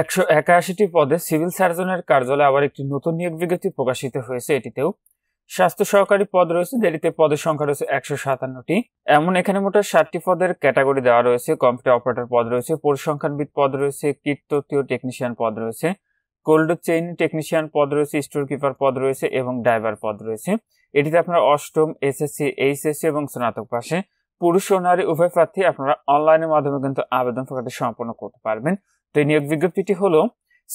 একশো একাশিটি পদে সিভিল সার্জনের কার্যালয়ে আবার একটি নতুন নিয়োগ বিজ্ঞপ্তি প্রকাশিত হয়েছে এটিতেও স্বাস্থ্য সহকারী পদ রয়েছে যেটিতে পদের সংখ্যা রয়েছে একশো সাতান্নটি এমন এখানে মোট ষাটটি পদের ক্যাটাগরি দেওয়া রয়েছে কম্পিউটার অপারেটর পদ রয়েছে পরিসংখ্যানবিদ পদ রয়েছে কীর্তীয় টেকনিশিয়ান পদ রয়েছে কোল্ড চেইন টেকনিশিয়ান পদ রয়েছে স্টোর কিপার পদ রয়েছে এবং ড্রাইভার পদ রয়েছে এটিতে আপনার অষ্টম এসএসসি এইচএসসি এবং স্নাতক পাশে পুরুষ ও নারী উভয় প্রার্থী আপনারা অনলাইনের মাধ্যমে কিন্তু আবেদন প্রকাশ সম্পন্ন করতে পারবেন তো এই নিয়োগ বিজ্ঞপ্তিটি হলো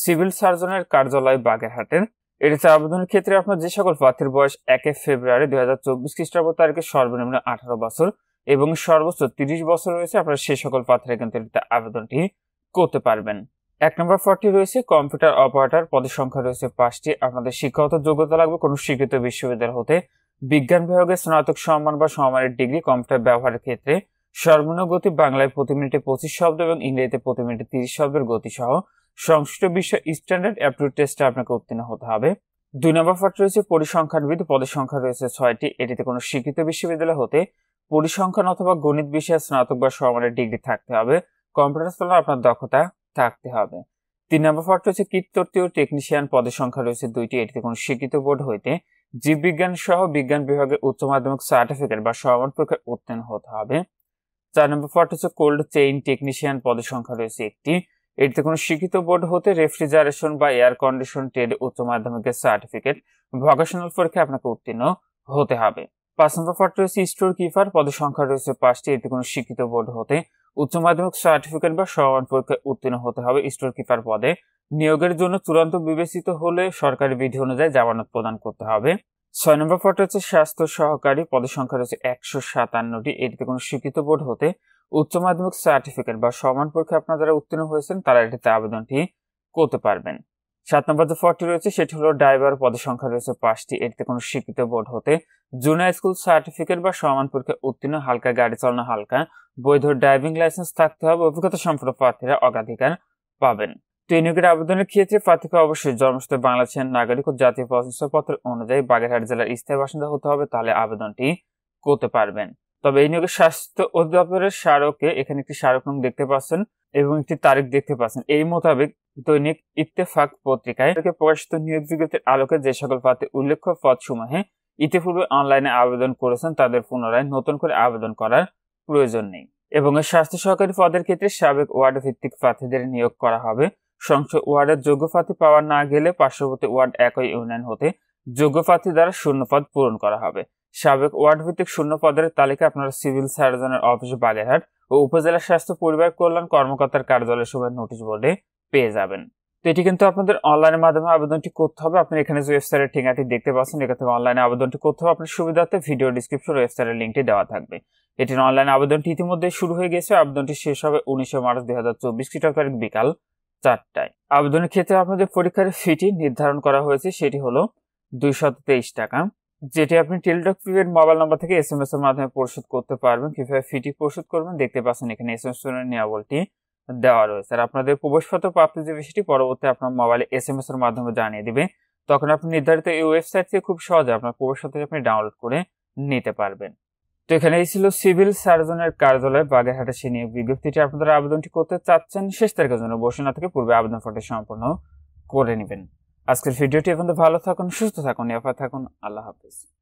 সিভিল সার্জনের কার্যালয় বাগেরহাটের এটিতে আবেদনের ক্ষেত্রে আপনার যে সকল প্রার্থীর বয়স একে ফেব্রুয়ারি দুই হাজার চব্বিশ খ্রিস্টাব্দ তারিখে সর্বনিম্ন আঠারো বছর এবং সর্বোচ্চ তিরিশ বছর রয়েছে আপনারা সে সকল প্রার্থীরা কিন্তু এটিতে আবেদনটি করতে পারবেন এক নম্বর পদটি রয়েছে কম্পিউটার অপারেটর পদের সংখ্যা রয়েছে পাঁচটি আপনাদের শিক্ষাগত যোগ্যতা লাগবে কোনো স্বীকৃত বিশ্ববিদ্যালয় হতে বিজ্ঞান বিভাগে স্নাতক সম্মান বা সম্মানের ডিগ্রি কম্পিউটার ব্যবহারের ক্ষেত্রে সর্বনিম্ন গতি বাংলায় প্রতি মিনিটে পঁচিশ শব্দ এবং ইংরেজিতে প্রতি মিনিটে তিরিশ শব্দের গতি সহ সংশ্লিষ্ট বিষয় স্ট্যান্ডার্ড অ্যাপ্রুভ টেস্টে আপনাকে উত্তীর্ণ হতে হবে দুই নম্বর পাঠ রয়েছে পরিসংখ্যানবিদ পদের সংখ্যা রয়েছে ছয়টি এটিতে কোনো স্বীকৃত বিশ্ববিদ্যালয় হতে পরিসংখ্যান অথবা গণিত বিষয়ে স্নাতক বা সমানের ডিগ্রি থাকতে হবে কম্পিউটার স্থলে আপনার দক্ষতা থাকতে হবে তিন নম্বর পাঠ রয়েছে কীটতর্তীয় টেকনিশিয়ান পদের সংখ্যা রয়েছে দুইটি এটিতে কোনো স্বীকৃত বোর্ড হইতে জীববিজ্ঞান সহ বিজ্ঞান বিভাগে উচ্চ মাধ্যমিক সার্টিফিকেট বা সমান পরীক্ষায় উত্তীর্ণ হতে হবে চার নম্বর পার্ট হচ্ছে কোল্ড চেইন টেকনিশিয়ান পদের সংখ্যা রয়েছে একটি এটিতে কোনো শিক্ষিত বোর্ড হতে রেফ্রিজারেশন বা এয়ার কন্ডিশন ট্রেড উচ্চ মাধ্যমিকের সার্টিফিকেট ভোকেশনাল পরীক্ষায় আপনাকে উত্তীর্ণ হতে হবে পাঁচ নম্বর পার্ট রয়েছে স্টোর কিপার পদের সংখ্যা রয়েছে পাঁচটি এতে কোনো শিক্ষিত বোর্ড হতে উচ্চ মাধ্যমিক সার্টিফিকেট বা সমান পরীক্ষায় উত্তীর্ণ হতে হবে স্টোর কিপার পদে নিয়োগের জন্য চূড়ান্ত বিবেচিত হলে সরকারি বিধি অনুযায়ী জামানত প্রদান করতে হবে ছয় নম্বর পদটা হচ্ছে স্বাস্থ্য সহকারী পদের সংখ্যা রয়েছে একশো সাতান্নটি এটিতে কোনো স্বীকৃত বোর্ড হতে উচ্চ মাধ্যমিক সার্টিফিকেট বা সমান পরীক্ষা আপনারা যারা উত্তীর্ণ হয়েছেন তারা এটিতে আবেদনটি করতে পারবেন সাত নম্বর যে পদটি রয়েছে সেটি হলো ড্রাইভার পদের সংখ্যা রয়েছে পাঁচটি এটিতে কোনো স্বীকৃত বোর্ড হতে জুনিয়র স্কুল সার্টিফিকেট বা সমান পরীক্ষা উত্তীর্ণ হালকা গাড়ি চালানো হালকা বৈধ ড্রাইভিং লাইসেন্স থাকতে হবে অভিজ্ঞতা সম্পন্ন প্রার্থীরা অগ্রাধিকার পাবেন নিয়োগের আবেদনের ক্ষেত্রে প্রার্থীকে অবশ্যই জন্মসূত্র বাংলাদেশের নাগরিক ও জাতীয় পত্র অনুযায়ী বাগেরহাট জেলার স্থায়ী বাসিন্দা হতে হবে তাহলে আবেদনটি করতে পারবেন তবে এই নিয়োগে স্বাস্থ্য অধিদপ্তরের স্মারকে এখানে একটি স্মারক নং দেখতে পাচ্ছেন এবং একটি তারিখ দেখতে পাচ্ছেন এই মোতাবেক দৈনিক ইত্তেফাক পত্রিকায় প্রকাশিত নিয়োগ বিজ্ঞপ্তির আলোকে যে সকল প্রার্থী উল্লেখ্য পদসমূহে ইতিপূর্বে অনলাইনে আবেদন করেছেন তাদের পুনরায় নতুন করে আবেদন করার প্রয়োজন নেই এবং স্বাস্থ্য সহকারী পদের ক্ষেত্রে সাবেক ওয়ার্ড ভিত্তিক প্রার্থীদের নিয়োগ করা হবে সংসদ ওয়ার্ডের যোগ্য প্রার্থী পাওয়া না গেলে পার্শ্ববর্তী ওয়ার্ড একই ইউনিয়ন হতে যোগ্য প্রার্থী দ্বারা শূন্যপদ পূরণ করা হবে সাবেক ওয়ার্ড ভিত্তিক শূন্য পদের তালিকা আপনারা সিভিল সার্জনের অফিস বাগেরহাট ও উপজেলা স্বাস্থ্য পরিবার কল্যাণ কর্মকর্তার কার্যালয় সময় নোটিশ বোর্ডে পেয়ে যাবেন তো এটি কিন্তু আপনাদের অনলাইনের মাধ্যমে আবেদনটি করতে হবে আপনি এখানে যে ওয়েবসাইটের ঠিকানাটি দেখতে পাচ্ছেন এখান থেকে অনলাইনে আবেদনটি করতে হবে আপনার সুবিধার্থে ভিডিও ডিসক্রিপশন ওয়েবসাইটের লিঙ্কটি দেওয়া থাকবে এটির অনলাইন আবেদনটি ইতিমধ্যে শুরু হয়ে গেছে আবেদনটি শেষ হবে উনিশে মার্চ দুই হাজার চব্বিশ তারিখ বিকাল চারটায় আবেদনের ক্ষেত্রে আপনাদের পরীক্ষার ফিটি নির্ধারণ করা হয়েছে সেটি হলো দুইশত তেইশ টাকা যেটি আপনি টেলিটক প্রিপেড মোবাইল নাম্বার থেকে এস এম এস এর মাধ্যমে পরিশোধ করতে পারবেন কিভাবে ফিটি পরিশোধ করবেন দেখতে পাচ্ছেন এখানে এস এম এস নিয়াবলটি দেওয়া রয়েছে আর আপনাদের প্রবেশপত্র প্রাপ্তি যে বিষয়টি পরবর্তী আপনার মোবাইলে এস এম এস এর মাধ্যমে জানিয়ে দেবে তখন আপনি নির্ধারিত এই ওয়েবসাইট থেকে খুব সহজে আপনার প্রবেশপত্র আপনি ডাউনলোড করে নিতে পারবেন তো এখানে এই ছিল সিভিল সার্জনের কার্যালয় বাগেরহাটে সে নিয়োগ বিজ্ঞপ্তিটি আপনারা আবেদনটি করতে চাচ্ছেন শেষ তারিখের জন্য বসে না থেকে পূর্বে আবেদন ফর্মটি সম্পূর্ণ করে নেবেন আজকের ভিডিওটি এখন ভালো থাকুন সুস্থ থাকুন নিরাপদ থাকুন আল্লাহ হাফিজ